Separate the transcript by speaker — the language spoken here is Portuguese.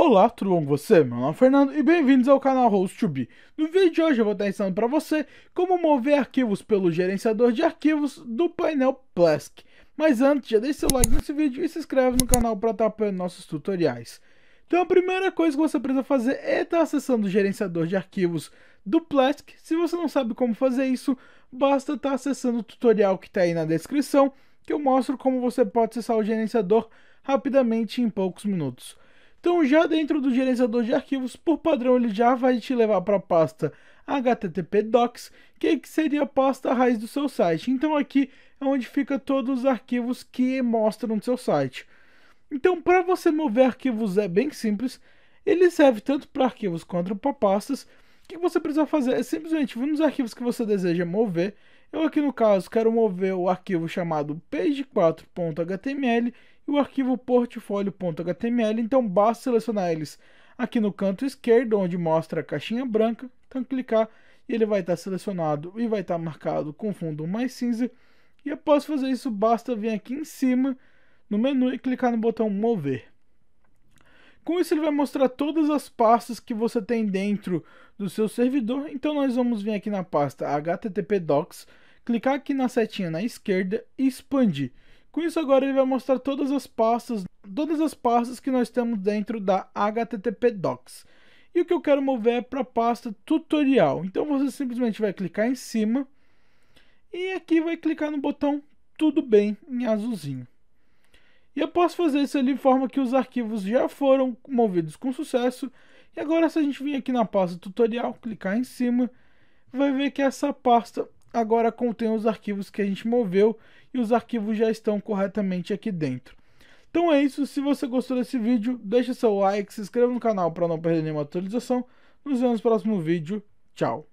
Speaker 1: Olá, tudo bom com você? Meu nome é Fernando e bem-vindos ao canal Host2B. No vídeo de hoje eu vou estar ensinando para você como mover arquivos pelo gerenciador de arquivos do painel Plesk. Mas antes, já deixe seu like nesse vídeo e se inscreve no canal para estar apoiando nossos tutoriais. Então a primeira coisa que você precisa fazer é estar acessando o gerenciador de arquivos do Plesk. Se você não sabe como fazer isso, basta estar acessando o tutorial que está aí na descrição, que eu mostro como você pode acessar o gerenciador rapidamente em poucos minutos. Então, já dentro do gerenciador de arquivos, por padrão, ele já vai te levar para a pasta HTTP Docs, é que seria a pasta raiz do seu site. Então, aqui é onde fica todos os arquivos que mostram no seu site. Então, para você mover arquivos é bem simples. Ele serve tanto para arquivos quanto para pastas. O que você precisa fazer é simplesmente vir nos arquivos que você deseja mover. Eu aqui no caso quero mover o arquivo chamado page4.html e o arquivo portfolio.html, então basta selecionar eles aqui no canto esquerdo, onde mostra a caixinha branca, então clicar e ele vai estar selecionado e vai estar marcado com fundo mais cinza. E após fazer isso, basta vir aqui em cima no menu e clicar no botão mover. Com isso ele vai mostrar todas as pastas que você tem dentro do seu servidor. Então nós vamos vir aqui na pasta HTTP Docs, clicar aqui na setinha na esquerda e expandir. Com isso agora ele vai mostrar todas as pastas, todas as pastas que nós temos dentro da HTTP Docs. E o que eu quero mover é para a pasta tutorial. Então você simplesmente vai clicar em cima e aqui vai clicar no botão tudo bem em azulzinho. E eu posso fazer isso ali de forma que os arquivos já foram movidos com sucesso. E agora se a gente vir aqui na pasta tutorial, clicar em cima, vai ver que essa pasta agora contém os arquivos que a gente moveu e os arquivos já estão corretamente aqui dentro. Então é isso, se você gostou desse vídeo, deixa seu like, se inscreva no canal para não perder nenhuma atualização. Nos vemos no próximo vídeo, tchau!